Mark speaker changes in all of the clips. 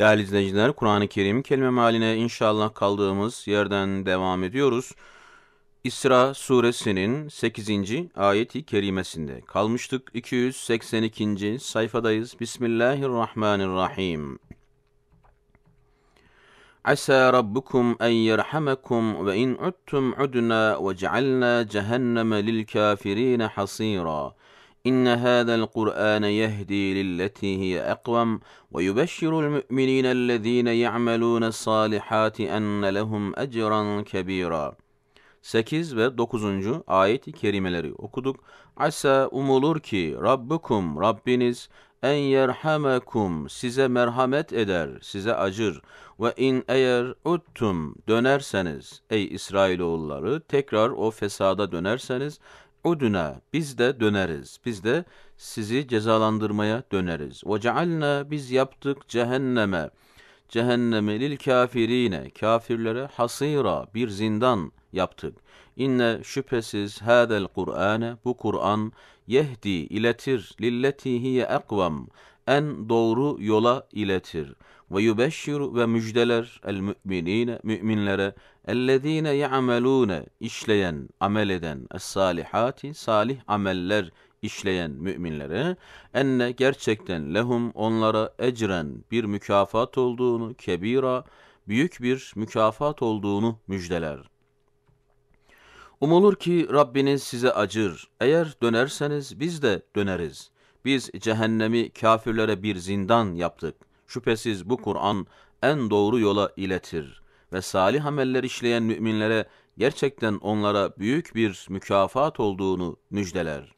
Speaker 1: Değerli izleyiciler, Kur'an-ı Kerim kelime maline inşallah kaldığımız yerden devam ediyoruz. İsra suresinin 8. ayeti kerimesinde kalmıştık. 282. sayfadayız. Bismillahirrahmanirrahim. Asa rabbukum en yerhamekum ve in uttum udna ve cealna cehenneme lil kafirine hasira. إن هذا القرآن يهدي للتي هي أقوم ويبشر المؤمنين الذين يعملون الصالحات أن لهم أجرا كبيرا 8 ve 9. ayet-i kerimeleri okuduk. Asa umulur ki Rabbukum Rabbiniz en yerhamekum size merhamet eder, size acır. Ve in eğer uttum dönerseniz ey İsrailoğulları tekrar o fesada dönerseniz uduna biz de döneriz. Biz de sizi cezalandırmaya döneriz. Ve cealna biz yaptık cehenneme. Cehennemi lil kafirine kafirlere hasira bir zindan yaptık. İnne şüphesiz hadel Kur'ane bu Kur'an yehdi iletir lilleti hiye ekvam en doğru yola iletir ve yubeşşiru ve müjdeler el müminine müminlere ellezine ya'melune işleyen amel eden es salihati salih ameller işleyen müminlere enne gerçekten lehum onlara ecren bir mükafat olduğunu kebira büyük bir mükafat olduğunu müjdeler. Umulur ki Rabbiniz size acır. Eğer dönerseniz biz de döneriz. Biz cehennemi kafirlere bir zindan yaptık Şüphesiz bu Kur'an en doğru yola iletir ve salih ameller işleyen müminlere gerçekten onlara büyük bir mükafat olduğunu müjdeler.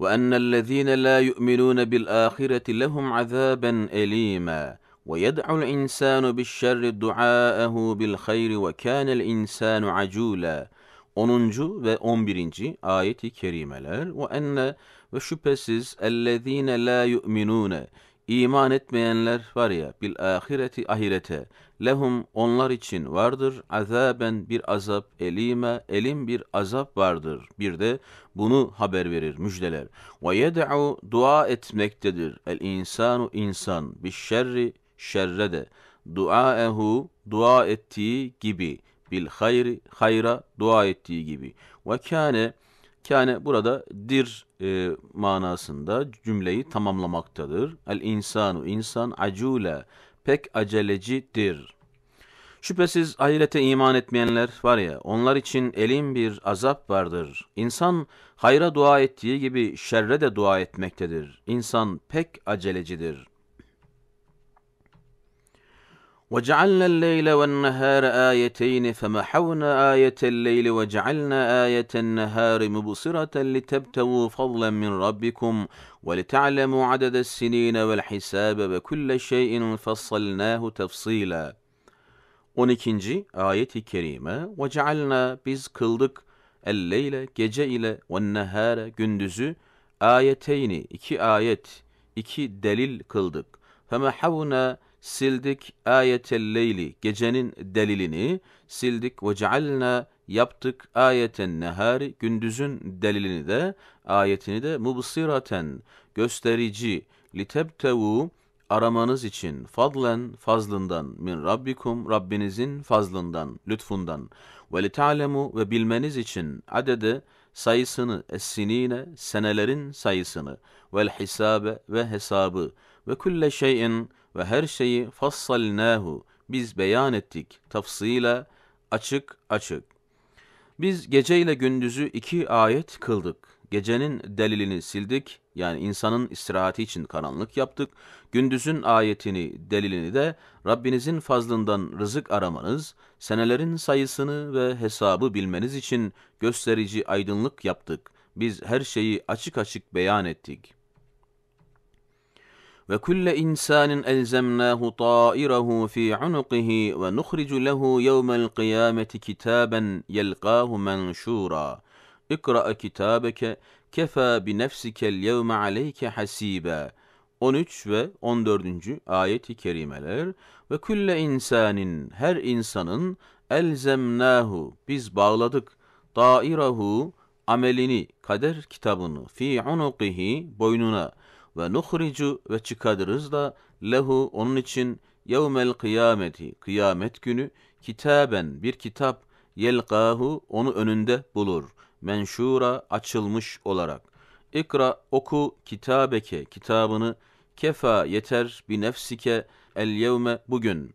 Speaker 1: وَاَنَّ الَّذ۪ينَ لَا يُؤْمِنُونَ بِالْآخِرَةِ لَهُمْ عَذَابًا أَل۪يمًا وَيَدْعُ الْاِنْسَانُ بِالشَّرِّ دُعَاءَهُ بِالْخَيْرِ وَكَانَ الْاِنْسَانُ عَجُولًا 10. ve 11. ayeti kerimeler ve enne ve şüphesiz ellezine la yu'minune iman etmeyenler var ya bil ahireti ahirete lehum onlar için vardır azaben bir azap elime elim bir azap vardır. Bir de bunu haber verir müjdeler. Ve yed'u dua etmektedir el insanu insan bir şerri şerre de duaehu dua ettiği gibi bil hayri hayra dua ettiği gibi ve kâne Kâne burada dir e, manasında cümleyi tamamlamaktadır. El insanu insan acule pek acelecidir. Şüphesiz ahirete iman etmeyenler var ya onlar için elin bir azap vardır. İnsan hayra dua ettiği gibi şerre de dua etmektedir. İnsan pek acelecidir.'' وجعلنا الليل والنهار آيتين فمحونا آية الليل وجعلنا آية النهار مبصرة لتبتغوا فضلا من ربكم ولتعلموا عدد السنين والحساب وكل شيء فصلناه تفصيلا 12. ayet-i kerime وَجَعَلْنَا biz kıldık الليل gece ile ve nehare gündüzü ayeteyni iki ayet iki delil kıldık. فَمَحَوْنَا sildik ayetel leyli gecenin delilini sildik ve cealna yaptık ayeten nehari gündüzün delilini de ayetini de mubsiraten gösterici litebtevu aramanız için fadlen fazlından min rabbikum Rabbinizin fazlından lütfundan ve lite'alemu ve bilmeniz için adede sayısını essinine senelerin sayısını vel hisabe ve hesabı ve külle şeyin ve her şeyi fassalnahu biz beyan ettik tafsıyla açık açık. Biz geceyle gündüzü iki ayet kıldık. Gecenin delilini sildik yani insanın istirahati için karanlık yaptık. Gündüzün ayetini, delilini de Rabbinizin fazlından rızık aramanız, senelerin sayısını ve hesabı bilmeniz için gösterici aydınlık yaptık. Biz her şeyi açık açık beyan ettik. وكل إنسان ألزمناه طائره في عنقه ونخرج له يوم القيامة كتابا يلقاه منشورا اقرأ كتابك kefa bi nefsikel yevme aleyke hasibe. 13 ve 14. ayet-i kerimeler ve külle insanin her insanın elzemnahu biz bağladık dairahu amelini kader kitabını fi unukihi boynuna ve nuhricu ve çıkarırız da lehu onun için yevmel kıyameti kıyamet günü kitaben bir kitap yelgahu onu önünde bulur. Menşura açılmış olarak. İkra oku kitabeke kitabını kefa yeter bi nefsike el yevme bugün.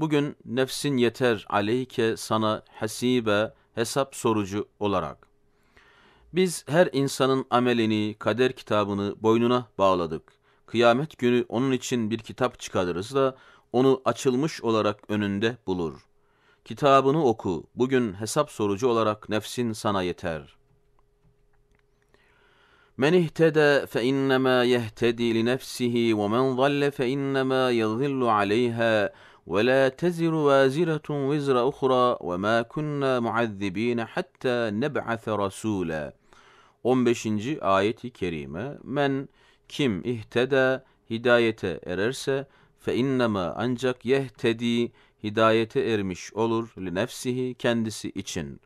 Speaker 1: Bugün nefsin yeter aleyke sana hasibe hesap sorucu olarak.'' Biz her insanın amelini, kader kitabını boynuna bağladık. Kıyamet günü onun için bir kitap çıkarırız da onu açılmış olarak önünde bulur. Kitabını oku, bugün hesap sorucu olarak nefsin sana yeter. Men ihtede fe innema yehtedi li nefsihi ve men zalle fe innema yezillu aleyha ve la teziru vaziretun vizra uhra ve ma kunna muazzibine hatta neb'ase rasûlâ.'' 15. ayeti kerime men kim ihteda hidayete ererse fe innema ancak yehtedi hidayete ermiş olur li nefsihi kendisi için.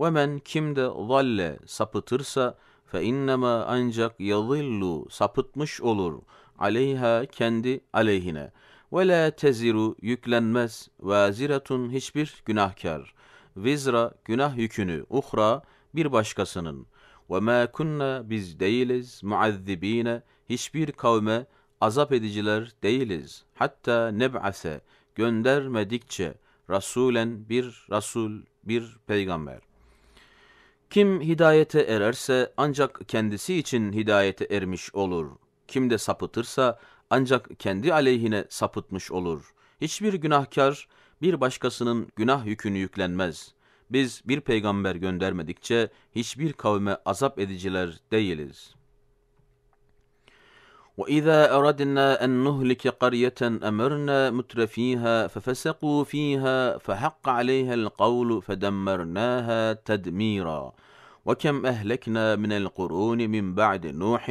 Speaker 1: Ve men kim de zalle sapıtırsa fe innema ancak yazillu sapıtmış olur aleyha kendi aleyhine. Ve la teziru yüklenmez vaziretun hiçbir günahkar. Vizra günah yükünü uhra bir başkasının.'' وَمَا كُنَّا biz değiliz muazzibine hiçbir kavme azap ediciler değiliz. Hatta neb'ase göndermedikçe rasulen bir rasul bir peygamber. Kim hidayete ererse ancak kendisi için hidayete ermiş olur. Kim de sapıtırsa ancak kendi aleyhine sapıtmış olur. Hiçbir günahkar bir başkasının günah yükünü yüklenmez. Biz bir peygamber göndermedikçe hiçbir kavme azap ediciler değiliz. وَإِذَا أَرَدْنَا أَنْ نُهْلِكَ قَرْيَةً أَمَرْنَا مُتْرَفِيهَا فَفَسَقُوا فِيهَا فَحَقَّ عَلَيْهَا الْقَوْلُ فَدَمَّرْنَاهَا تَدْمِيرًا وَكَمْ أَهْلَكْنَا مِنَ الْقُرُونِ مِنْ بَعْدِ نُوحٍ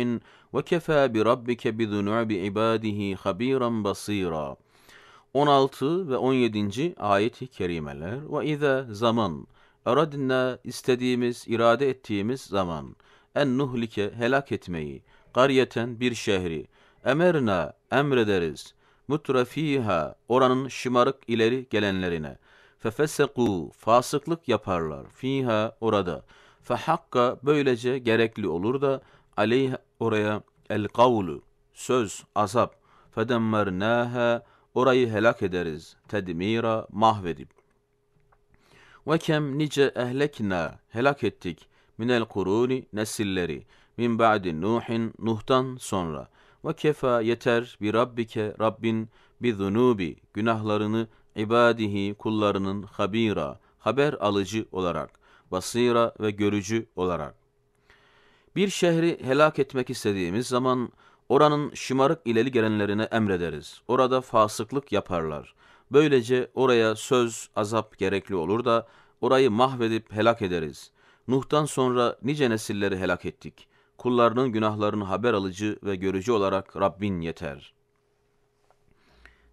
Speaker 1: وَكَفَى بِرَبِّكَ بِذُنُوبِ عِبَادِهِ خَبِيرًا بَصِيرًا 16 ve 17. ayet-i kerimeler ve ize zaman eradna istediğimiz, irade ettiğimiz zaman en nuhlike helak etmeyi, kariyeten bir şehri, emerna emrederiz, mutrafiha oranın şımarık ileri gelenlerine, fefeseku fasıklık yaparlar, fiha orada, fehakka böylece gerekli olur da aleyh oraya el kavlu, söz, azap, fedemmernâhe Orayı helak ederiz. Tedmira mahvedip. Ve kem nice ehlekna helak ettik. Minel kuruni nesilleri. Min ba'di Nuhin Nuh'tan sonra. Ve kefa yeter bir Rabbike Rabbin bi zunubi günahlarını ibadihi kullarının habira haber alıcı olarak basira ve görücü olarak. Bir şehri helak etmek istediğimiz zaman Oranın şımarık ileri gelenlerine emrederiz. Orada fasıklık yaparlar. Böylece oraya söz, azap gerekli olur da orayı mahvedip helak ederiz. Nuh'tan sonra nice nesilleri helak ettik. Kullarının günahlarını haber alıcı ve görücü olarak Rabbin yeter.''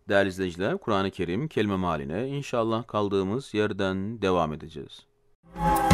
Speaker 1: Değerli izleyiciler, Kur'an-ı Kerim kelime maline inşallah kaldığımız yerden devam edeceğiz. Müzik